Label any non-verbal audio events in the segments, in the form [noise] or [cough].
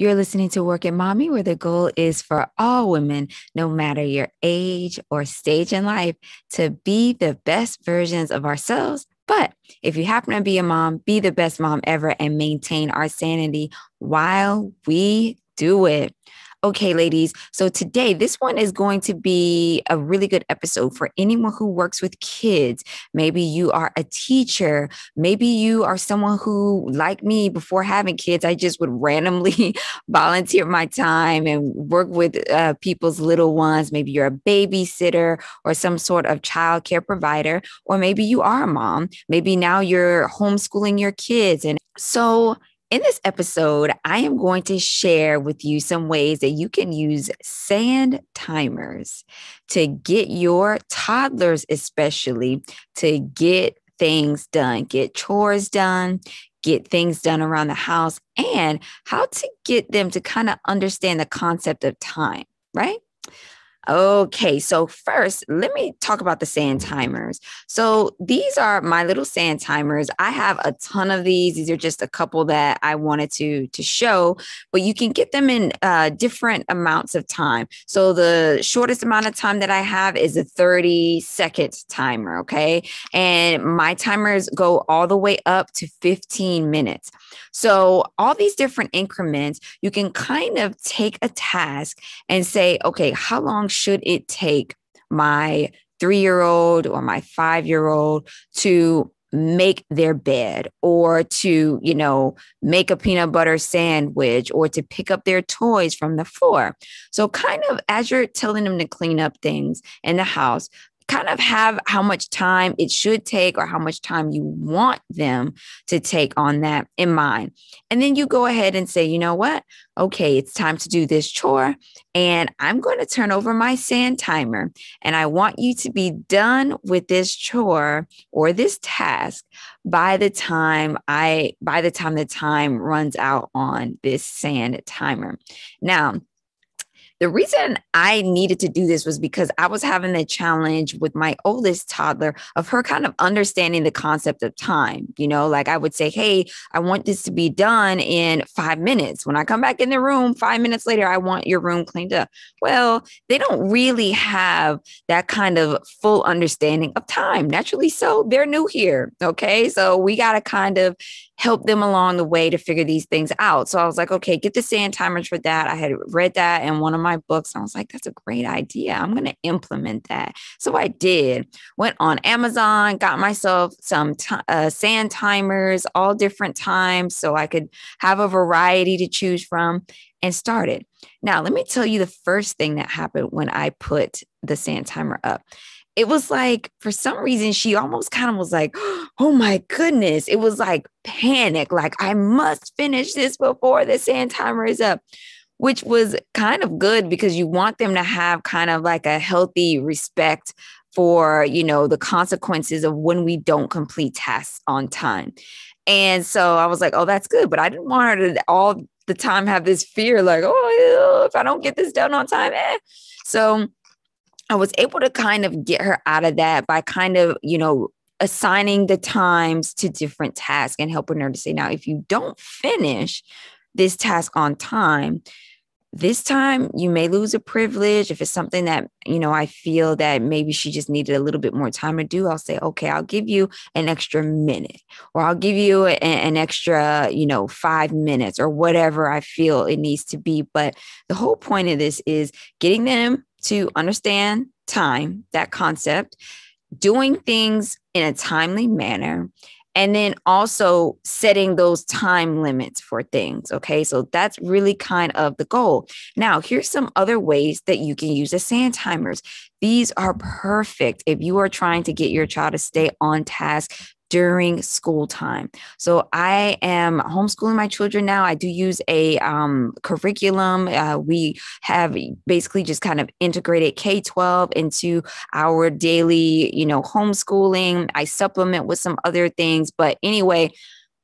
You're listening to Work at Mommy, where the goal is for all women, no matter your age or stage in life, to be the best versions of ourselves. But if you happen to be a mom, be the best mom ever and maintain our sanity while we do it. Okay, ladies. So today, this one is going to be a really good episode for anyone who works with kids. Maybe you are a teacher. Maybe you are someone who, like me, before having kids, I just would randomly [laughs] volunteer my time and work with uh, people's little ones. Maybe you're a babysitter or some sort of child care provider, or maybe you are a mom. Maybe now you're homeschooling your kids. And so, in this episode, I am going to share with you some ways that you can use sand timers to get your toddlers, especially, to get things done, get chores done, get things done around the house, and how to get them to kind of understand the concept of time, right? Okay, so first, let me talk about the sand mm-hmm. timers. So these are my little sand timers. I have a ton of these. These are just a couple that I wanted to to show, but you can get them in uh, different amounts of time. So the shortest amount of time that I have is a 30 second timer, okay? And my timers go all the way up to 15 minutes. So all these different increments, you can kind of take a task and say, okay, how long should it take my three year old or my five year old to make their bed or to, you know, make a peanut butter sandwich or to pick up their toys from the floor. So, kind of as you're telling them to clean up things in the house, kind of have how much time it should take or how much time you want them to take on that in mind. And then you go ahead and say, you know what? Okay, it's time to do this chore. And I'm going to turn over my sand timer. And I want you to be done with this chore or this task by the time I, by the time the time runs out on this sand timer. Now, the reason I needed to do this was because I was having a challenge with my oldest toddler of her kind of understanding the concept of time. You know, like I would say, Hey, I want this to be done in five minutes. When I come back in the room, five minutes later, I want your room cleaned up. Well, they don't really have that kind of full understanding of time. Naturally, so they're new here. Okay. So we got to kind of help them along the way to figure these things out. So I was like, okay, get the sand timers for that. I had read that in one of my books and I was like, that's a great idea. I'm going to implement that. So I did. Went on Amazon, got myself some t- uh, sand timers, all different times so I could have a variety to choose from and started. Now, let me tell you the first thing that happened when I put the sand timer up it was like for some reason she almost kind of was like, [gasps] oh my goodness. It was like panic, like I must finish this before the sand timer is up, which was kind of good because you want them to have kind of like a healthy respect for, you know, the consequences of when we don't complete tasks on time. And so I was like, oh, that's good. But I didn't want her to all the time have this fear like, oh, if I don't get this done on time. Eh. So I was able to kind of get her out of that by kind of, you know, assigning the times to different tasks and helping her to say, now, if you don't finish this task on time, this time you may lose a privilege. If it's something that, you know, I feel that maybe she just needed a little bit more time to do, I'll say, okay, I'll give you an extra minute or I'll give you an, an extra, you know, five minutes or whatever I feel it needs to be. But the whole point of this is getting them to understand time, that concept, doing things in a timely manner, and then also setting those time limits for things. Okay. So that's really kind of the goal. Now, here's some other ways that you can use the sand timers. These are perfect if you are trying to get your child to stay on task during school time. So I am homeschooling my children now. I do use a um, curriculum. Uh, we have basically just kind of integrated K 12 into our daily, you know, homeschooling. I supplement with some other things. But anyway,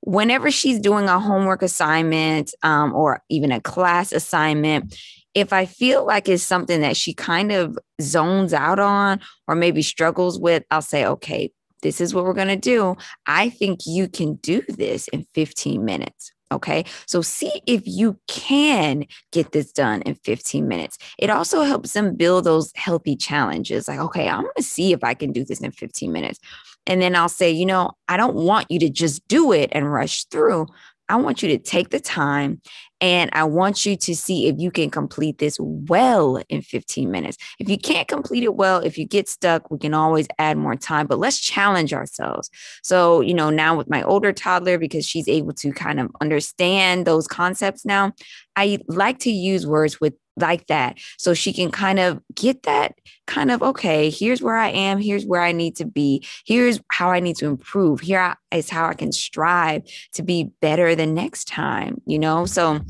whenever she's doing a homework assignment um, or even a class assignment, if I feel like it's something that she kind of zones out on or maybe struggles with, I'll say, okay, this is what we're going to do. I think you can do this in 15 minutes. Okay. So see if you can get this done in 15 minutes. It also helps them build those healthy challenges. Like, okay, I'm going to see if I can do this in 15 minutes. And then I'll say, you know, I don't want you to just do it and rush through I want you to take the time and I want you to see if you can complete this well in 15 minutes. If you can't complete it well, if you get stuck, we can always add more time, but let's challenge ourselves. So, you know, now with my older toddler, because she's able to kind of understand those concepts now, I like to use words with like that. So she can kind of get that kind of, okay, here's where I am. Here's where I need to be. Here's how I need to improve. Here is how I can strive to be better the next time, you know? So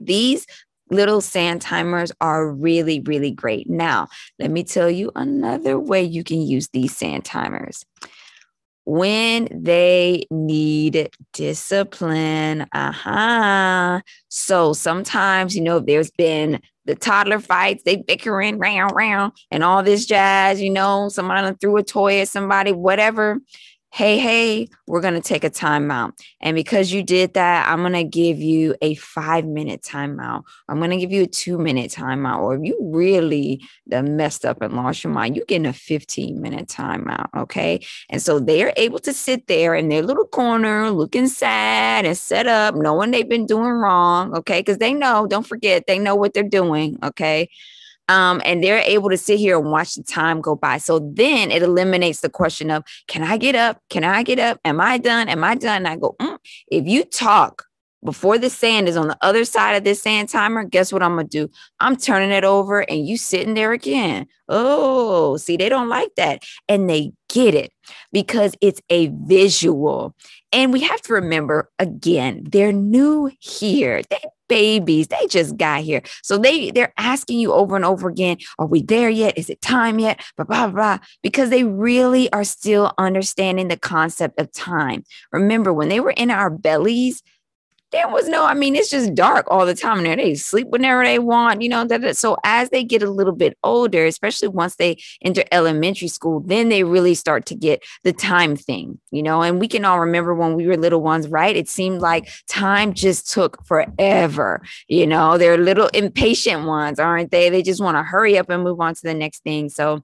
these little sand timers are really, really great. Now, let me tell you another way you can use these sand timers when they need discipline. Uh-huh. So sometimes, you know, if there's been the toddler fights, they bickering round, round, and all this jazz, you know, somebody threw a toy at somebody, whatever hey, hey, we're going to take a timeout. And because you did that, I'm going to give you a five minute timeout. I'm going to give you a two minute timeout. Or if you really messed up and lost your mind, you get a 15 minute timeout. Okay. And so they're able to sit there in their little corner looking sad and set up, knowing they've been doing wrong. Okay. Because they know, don't forget, they know what they're doing. Okay. Um, and they're able to sit here and watch the time go by. So then it eliminates the question of, can I get up? Can I get up? Am I done? Am I done? And I go, mm. if you talk before the sand is on the other side of this sand timer, guess what I'm gonna do? I'm turning it over and you sitting there again. Oh, see, they don't like that. And they get it because it's a visual. And we have to remember again, they're new here. They babies. They just got here. So they they're asking you over and over again, are we there yet? Is it time yet? Blah blah blah. Because they really are still understanding the concept of time. Remember, when they were in our bellies, there was no, I mean, it's just dark all the time in there. They sleep whenever they want, you know. That, so as they get a little bit older, especially once they enter elementary school, then they really start to get the time thing, you know. And we can all remember when we were little ones, right? It seemed like time just took forever, you know. They're little impatient ones, aren't they? They just want to hurry up and move on to the next thing. So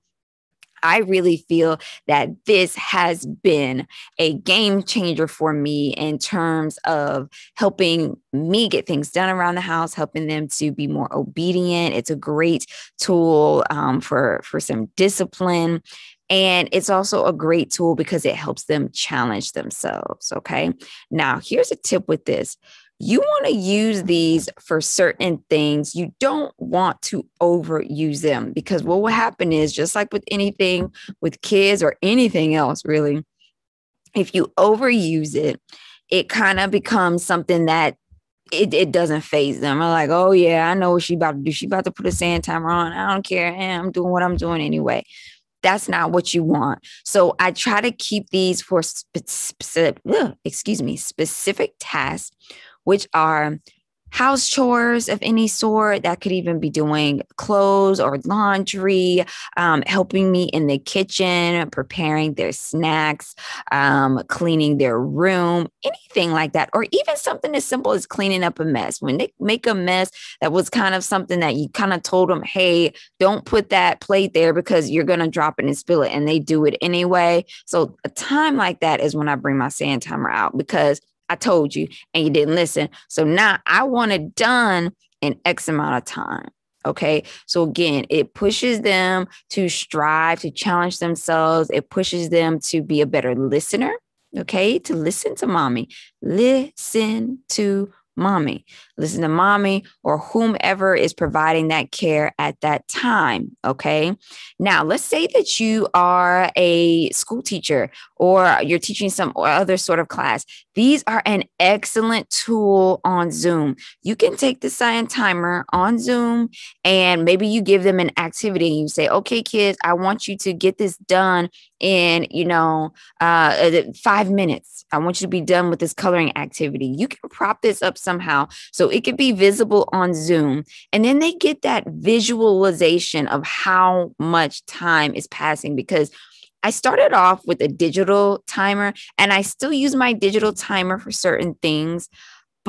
I really feel that this has been a game changer for me in terms of helping me get things done around the house, helping them to be more obedient. It's a great tool um, for for some discipline. And it's also a great tool because it helps them challenge themselves. Okay. Now, here's a tip with this you want to use these for certain things. You don't want to overuse them because what will happen is just like with anything with kids or anything else, really, if you overuse it, it kind of becomes something that it, it doesn't phase them. I'm like, oh yeah, I know what she's about to do. She's about to put a sand timer on. I don't care. Hey, eh, I'm doing what I'm doing anyway. That's not what you want. So I try to keep these for specific, excuse me, specific tasks which are house chores of any sort that could even be doing clothes or laundry um, helping me in the kitchen preparing their snacks um, cleaning their room anything like that or even something as simple as cleaning up a mess when they make a mess that was kind of something that you kind of told them hey don't put that plate there because you're going to drop it and spill it and they do it anyway so a time like that is when i bring my sand timer out because I told you and you didn't listen. So now I want it done in X amount of time. Okay. So again, it pushes them to strive, to challenge themselves. It pushes them to be a better listener. Okay. To listen to mommy, listen to mommy listen to mommy or whomever is providing that care at that time. Okay. Now, let's say that you are a school teacher or you're teaching some other sort of class. These are an excellent tool on Zoom. You can take the Science Timer on Zoom and maybe you give them an activity and you say, okay, kids, I want you to get this done in, you know, uh, uh five minutes. I want you to be done with this coloring activity. You can prop this up somehow. So it could be visible on Zoom. And then they get that visualization of how much time is passing because I started off with a digital timer and I still use my digital timer for certain things.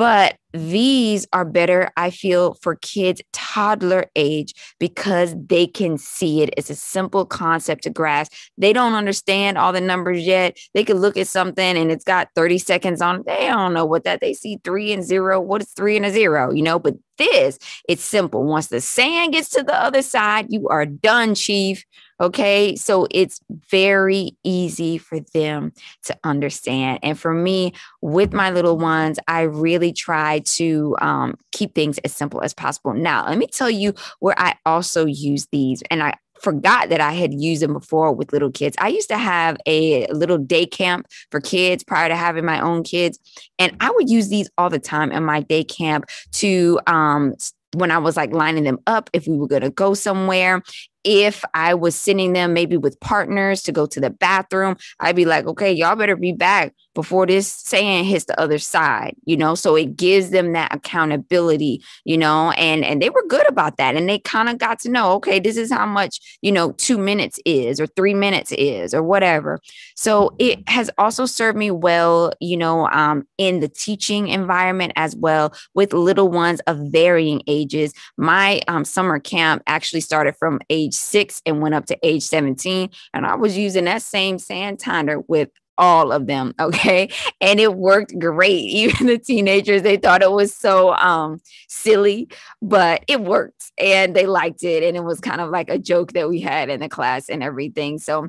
But these are better, I feel, for kids toddler age because they can see it. It's a simple concept to grasp. They don't understand all the numbers yet. They could look at something and it's got 30 seconds on. They don't know what that. They see three and zero. What is three and a zero? You know, but this, it's simple. Once the sand gets to the other side, you are done, Chief. Okay. So it's very easy for them to understand. And for me, with my little ones, I really try to um, keep things as simple as possible. Now, let me tell you where I also use these. And I forgot that I had used them before with little kids. I used to have a little day camp for kids prior to having my own kids, and I would use these all the time in my day camp to um when I was like lining them up if we were going to go somewhere if I was sending them maybe with partners to go to the bathroom, I'd be like, okay, y'all better be back before this saying hits the other side, you know? So it gives them that accountability, you know, and and they were good about that. And they kind of got to know, okay, this is how much, you know, two minutes is or three minutes is or whatever. So it has also served me well, you know, um, in the teaching environment as well with little ones of varying ages. My um, summer camp actually started from age age six and went up to age 17. And I was using that same sand tiner with all of them. [laughs] Okay. And it worked great. [laughs] Even the teenagers, they thought it was so um, silly, but it worked and they liked it. And it was kind of like a joke that we had in the class and everything. So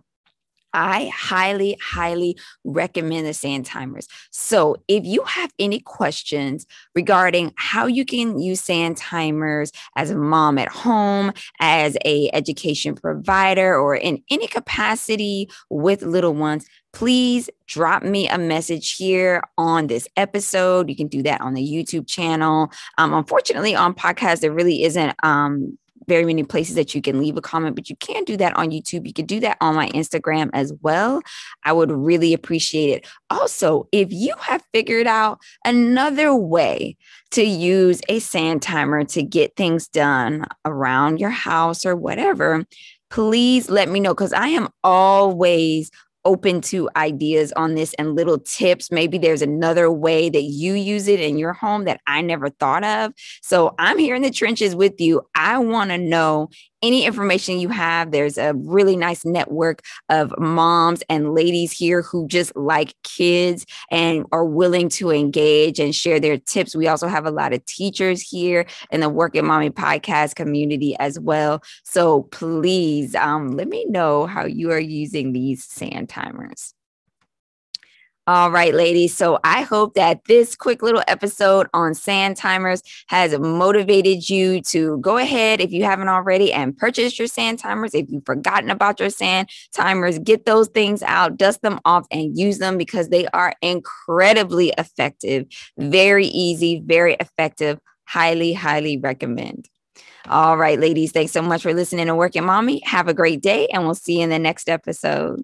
I highly, highly recommend the Sand Timers. So, if you have any questions regarding how you can use Sand Timers as a mom at home, as a education provider, or in any capacity with little ones, please drop me a message here on this episode. You can do that on the YouTube channel. Um, unfortunately, on podcast, there really isn't um, very many places that you can leave a comment, but you can do that on YouTube. You can do that on my Instagram as well. I would really appreciate it. Also, if you have figured out another way to use a sand timer to get things done around your house or whatever, please let me know because I am always open to ideas on this and little tips. Maybe there's another way that you use it in your home that I never thought of. So I'm here in the trenches with you. I want to know any information you have. There's a really nice network of moms and ladies here who just like kids and are willing to engage and share their tips. We also have a lot of teachers here in the Working Mommy podcast community as well. So please um, let me know how you are using these sand timers. All right, ladies. So I hope that this quick little episode on sand timers has motivated you to go ahead, if you haven't already, and purchase your sand timers. If you've forgotten about your sand timers, get those things out, dust them off, and use them because they are incredibly effective. Very easy, very effective. Highly, highly recommend. All right, ladies. Thanks so much for listening to Working Mommy. Have a great day, and we'll see you in the next episode.